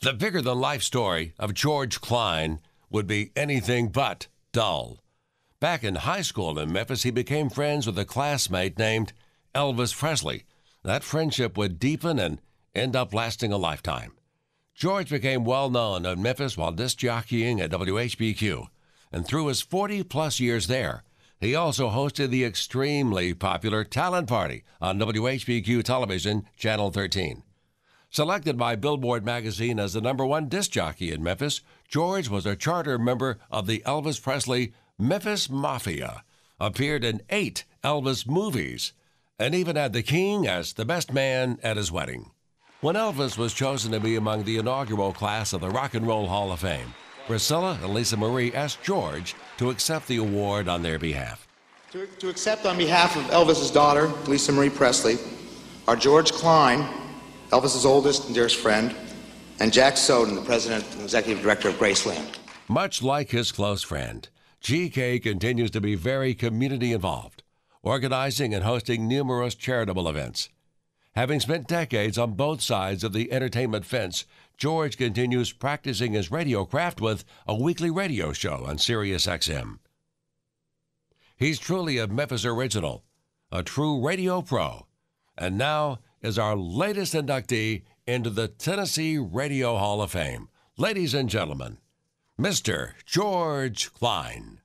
The bigger the life story of George Klein would be anything but dull. Back in high school in Memphis, he became friends with a classmate named Elvis Presley. That friendship would deepen and end up lasting a lifetime. George became well known in Memphis while disc jockeying at WHBQ, and through his 40 plus years there, he also hosted the extremely popular Talent Party on WHBQ television, Channel 13. Selected by Billboard magazine as the number one disc jockey in Memphis, George was a charter member of the Elvis Presley Memphis Mafia, appeared in eight Elvis movies, and even had the King as the best man at his wedding. When Elvis was chosen to be among the inaugural class of the Rock and Roll Hall of Fame, Priscilla and Lisa Marie asked George to accept the award on their behalf. To, to accept on behalf of Elvis's daughter, Lisa Marie Presley, are George Klein, Elvis's oldest and dearest friend, and Jack Soden, the president and executive director of Graceland. Much like his close friend, GK continues to be very community involved, organizing and hosting numerous charitable events. Having spent decades on both sides of the entertainment fence, George continues practicing his radio craft with a weekly radio show on Sirius XM. He's truly a Memphis original, a true radio pro, and now is our latest inductee into the Tennessee Radio Hall of Fame. Ladies and gentlemen, Mr. George Klein.